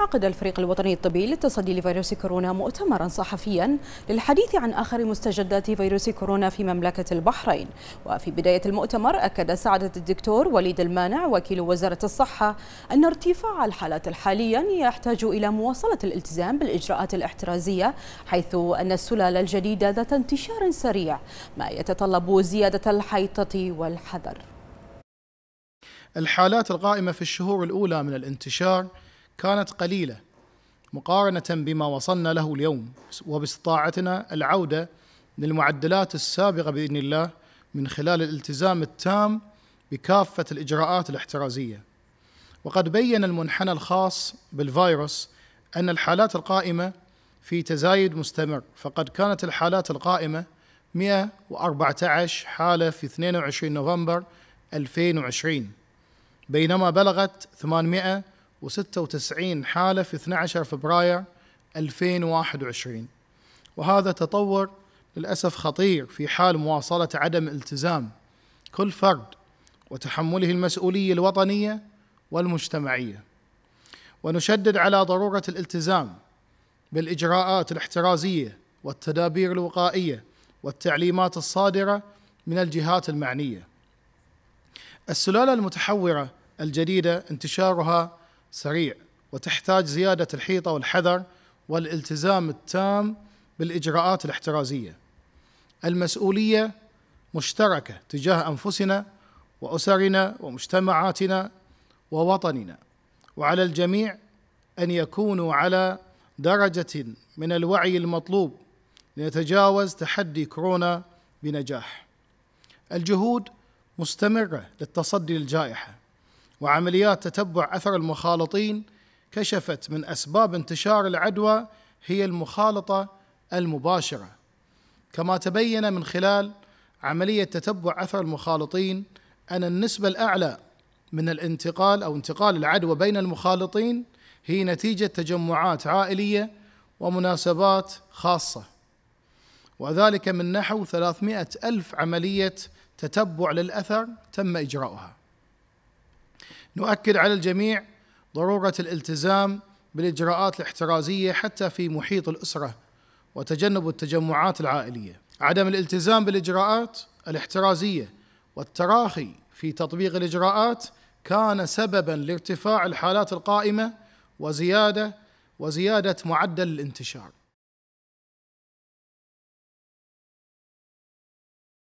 عقد الفريق الوطني الطبي للتصدي لفيروس كورونا مؤتمرا صحفيا للحديث عن آخر مستجدات فيروس كورونا في مملكة البحرين وفي بداية المؤتمر أكد سعادة الدكتور وليد المانع وكيل وزارة الصحة أن ارتفاع الحالات حاليا يحتاج إلى مواصلة الالتزام بالإجراءات الاحترازية حيث أن السلالة الجديدة ذات انتشار سريع ما يتطلب زيادة الحيطة والحذر الحالات القائمة في الشهور الأولى من الانتشار كانت قليله مقارنه بما وصلنا له اليوم وباستطاعتنا العوده للمعدلات السابقه باذن الله من خلال الالتزام التام بكافه الاجراءات الاحترازيه. وقد بين المنحنى الخاص بالفيروس ان الحالات القائمه في تزايد مستمر، فقد كانت الحالات القائمه 114 حاله في 22 نوفمبر 2020 بينما بلغت 800 1,296 حالة في 12 فبراير 2021 وهذا تطور للأسف خطير في حال مواصلة عدم التزام كل فرد وتحمله المسؤولية الوطنية والمجتمعية ونشدد على ضرورة الالتزام بالإجراءات الاحترازية والتدابير الوقائية والتعليمات الصادرة من الجهات المعنية السلالة المتحورة الجديدة انتشارها سريع وتحتاج زيادة الحيطة والحذر والالتزام التام بالإجراءات الاحترازية المسؤولية مشتركة تجاه أنفسنا وأسرنا ومجتمعاتنا ووطننا وعلى الجميع أن يكونوا على درجة من الوعي المطلوب لنتجاوز تحدي كورونا بنجاح الجهود مستمرة للتصدي للجائحة وعمليات تتبع اثر المخالطين كشفت من اسباب انتشار العدوى هي المخالطه المباشره كما تبين من خلال عمليه تتبع اثر المخالطين ان النسبه الاعلى من الانتقال او انتقال العدوى بين المخالطين هي نتيجه تجمعات عائليه ومناسبات خاصه وذلك من نحو 300 ألف عملية تتبع للأثر تم إجراؤها نؤكد على الجميع ضروره الالتزام بالاجراءات الاحترازيه حتى في محيط الاسره وتجنب التجمعات العائليه عدم الالتزام بالاجراءات الاحترازيه والتراخي في تطبيق الاجراءات كان سببا لارتفاع الحالات القائمه وزياده وزياده معدل الانتشار